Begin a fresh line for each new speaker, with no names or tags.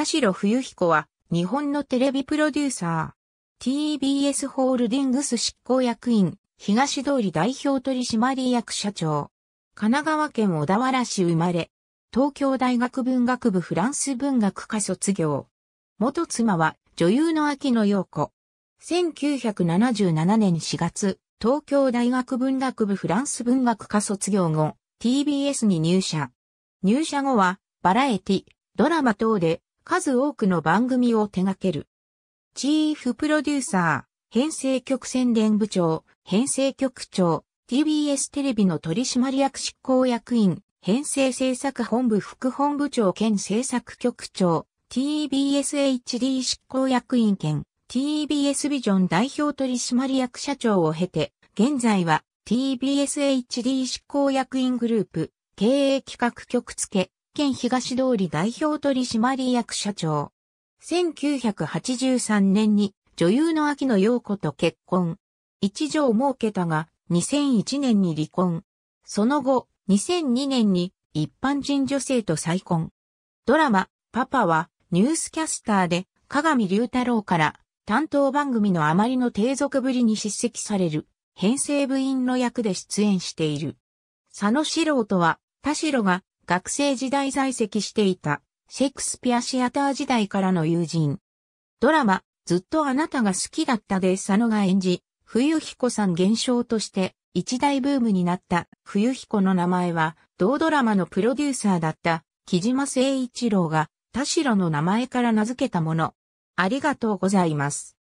田代冬彦は、日本のテレビプロデューサー、TBS ホールディングス執行役員、東通り代表取締役社長、神奈川県小田原市生まれ、東京大学文学部フランス文学科卒業。元妻は女優の秋野陽子。1977年4月、東京大学文学部フランス文学科卒業後、TBS に入社。入社後は、バラエティ、ドラマ等で数多くの番組を手掛ける。チーフプロデューサー、編成局宣伝部長、編成局長、TBS テレビの取締役執行役員、編成制作本部副本部長兼制作局長、TBSHD 執行役員兼 TBS ビジョン代表取締役社長を経て、現在は TBSHD 執行役員グループ、経営企画局付、県東通り代表取締役社長。1983年に女優の秋野陽子と結婚。一女を設けたが、2001年に離婚。その後、2002年に一般人女性と再婚。ドラマ、パパはニュースキャスターで、鏡賀隆太郎から担当番組のあまりの低俗ぶりに叱責される、編成部員の役で出演している。佐野史郎とは、田代が学生時代在籍していた、シェイクスピアシアター時代からの友人。ドラマ、ずっとあなたが好きだったで佐野が演じ、冬彦さん現象として一大ブームになった冬彦の名前は、同ドラマのプロデューサーだった木島誠一郎が田代の名前から名付けたもの。ありがとうございます。